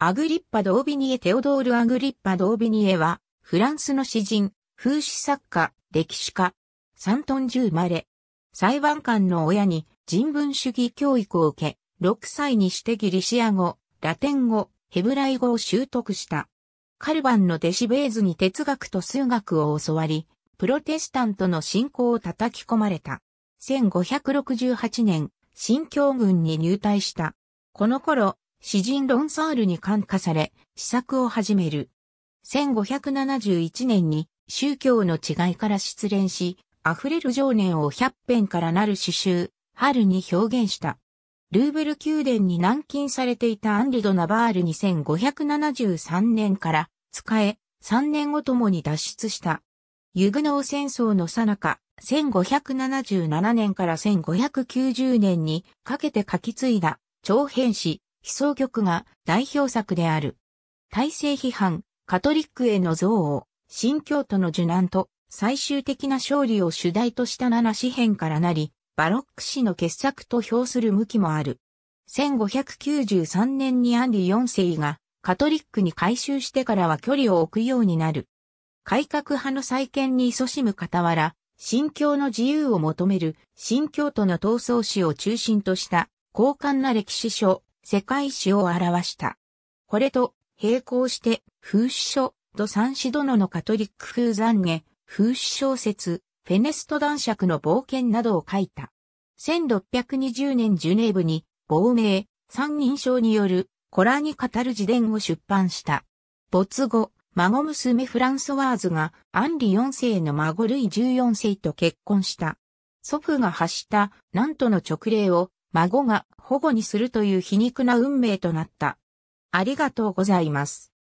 アグリッパ・ドービニエ・テオドール・アグリッパ・ドービニエは、フランスの詩人、風刺作家、歴史家、サントン・ジュ生まれ。裁判官の親に人文主義教育を受け、6歳にしてギリシア語、ラテン語、ヘブライ語を習得した。カルバンの弟子ベーズに哲学と数学を教わり、プロテスタントの信仰を叩き込まれた。1568年、新教軍に入隊した。この頃、詩人ロンサールに感化され、試作を始める。1571年に宗教の違いから失恋し、溢れる情念を百0編からなる詩集、春に表現した。ルーブル宮殿に軟禁されていたアンリ・ド・ナバール2573年から使え、3年後ともに脱出した。ユグノー戦争の最中、1577年から1590年にかけて書き継いだ長編詩、悲壮曲が代表作である。体制批判、カトリックへの憎悪、新教徒の受難と最終的な勝利を主題とした七詩編からなり、バロック史の傑作と評する向きもある。1593年にアンリ4世がカトリックに改修してからは距離を置くようになる。改革派の再建に勤しむ傍ら、信教の自由を求める新教徒の闘争史を中心とした、高官な歴史書、世界史を表した。これと並行して風刺書、ド三子殿のカトリック風残悔、風史小説、フェネスト男爵の冒険などを書いた。1620年ジュネーブに、亡命、三人称による、コラに語る自伝を出版した。没後、孫娘フランソワーズが、アンリ4世の孫ルイ14世と結婚した。祖父が発した、なんとの勅令を、孫が保護にするという皮肉な運命となった。ありがとうございます。